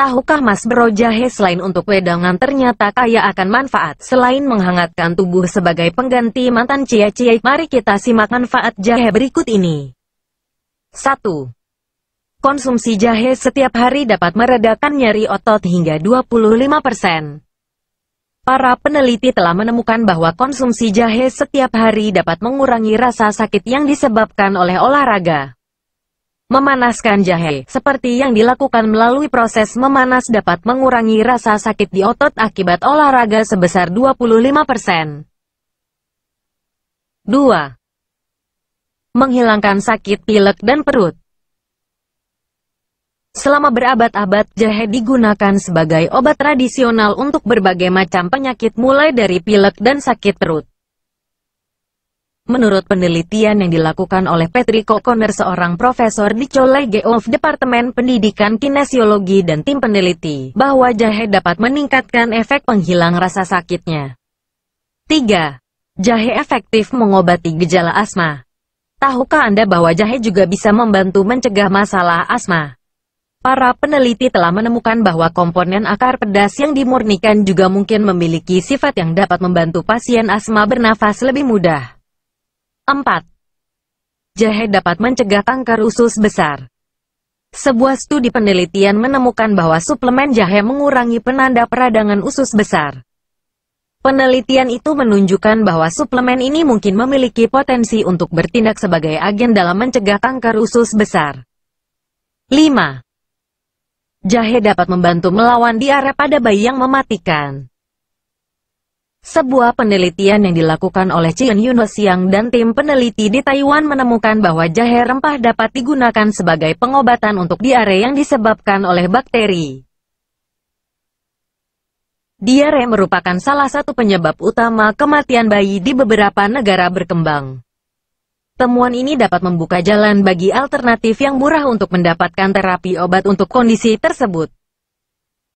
Tahukah mas bro jahe selain untuk wedangan ternyata kaya akan manfaat Selain menghangatkan tubuh sebagai pengganti mantan cia-cia Mari kita simak manfaat jahe berikut ini 1. Konsumsi jahe setiap hari dapat meredakan nyeri otot hingga 25%. Para peneliti telah menemukan bahwa konsumsi jahe setiap hari dapat mengurangi rasa sakit yang disebabkan oleh olahraga. Memanaskan jahe, seperti yang dilakukan melalui proses memanas dapat mengurangi rasa sakit di otot akibat olahraga sebesar 25%. 2. Menghilangkan sakit pilek dan perut Selama berabad-abad, jahe digunakan sebagai obat tradisional untuk berbagai macam penyakit mulai dari pilek dan sakit perut. Menurut penelitian yang dilakukan oleh Patrick O'Connor seorang profesor di College of Departemen Pendidikan Kinesiologi dan tim peneliti, bahwa jahe dapat meningkatkan efek penghilang rasa sakitnya. 3. Jahe efektif mengobati gejala asma. Tahukah Anda bahwa jahe juga bisa membantu mencegah masalah asma? Para peneliti telah menemukan bahwa komponen akar pedas yang dimurnikan juga mungkin memiliki sifat yang dapat membantu pasien asma bernafas lebih mudah. 4. Jahe dapat mencegah kanker usus besar. Sebuah studi penelitian menemukan bahwa suplemen jahe mengurangi penanda peradangan usus besar. Penelitian itu menunjukkan bahwa suplemen ini mungkin memiliki potensi untuk bertindak sebagai agen dalam mencegah kanker usus besar. 5. Jahe dapat membantu melawan diare pada bayi yang mematikan. Sebuah penelitian yang dilakukan oleh Chen Yunosiang Xiang dan tim peneliti di Taiwan menemukan bahwa jahe rempah dapat digunakan sebagai pengobatan untuk diare yang disebabkan oleh bakteri. Diare merupakan salah satu penyebab utama kematian bayi di beberapa negara berkembang. Temuan ini dapat membuka jalan bagi alternatif yang murah untuk mendapatkan terapi obat untuk kondisi tersebut.